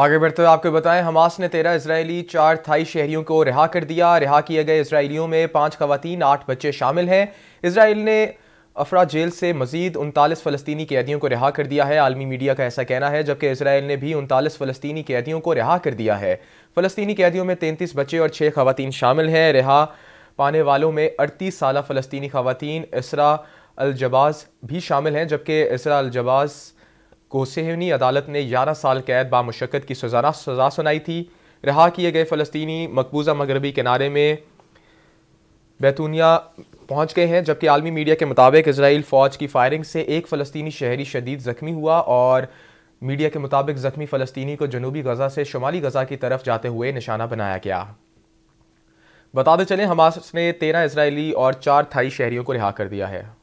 आगे बढ़ते हुए आपको बताएं हमास ने तेरह इसराइली चार थाई शहरियों को रिहा कर दिया रिहा किए गए इसराइलियों में पाँच खवतान आठ बच्चे शामिल हैं इसराइल ने अफरा जेल से मजीद उनतालीस फ़लस्तनी कैदियों को रिहा कर दिया है आलमी मीडिया का ऐसा कहना है जबकि इसराइल ने भी उनतालीस फ़लस्तनी कैदियों को रिहा कर दिया है फ़लस्तनी कैदियों में तैंतीस बच्चे और छः खवतान शामिल हैं रिहा पाने वालों में अड़तीस साल फ़लस्तनी खवतान इसरा अलजबाज भी शामिल हैं जबकि इसरा अलजबाज़ कोसेहनी अदालत ने ग्यारह साल कैद बामशक्क़त की सजा सजा सुनाई थी रहा किए गए फ़लस्तनी मकबूजा मगरबी किनारे में बैतूनिया पहुंच गए हैं जबकि आलमी मीडिया के मुताबिक इसराइल फ़ौज की फायरिंग से एक फ़लस्तनी शहरी शदीद ज़ख्मी हुआ और मीडिया के मुताबिक ज़ख्मी फ़लस्तनी को जनूबी गज़ा से शुमाली गज़ा की तरफ जाते हुए निशाना बनाया गया बताते चलें हमास ने तेरह इसराइली और चार थाई शहरीों को रिहा कर दिया है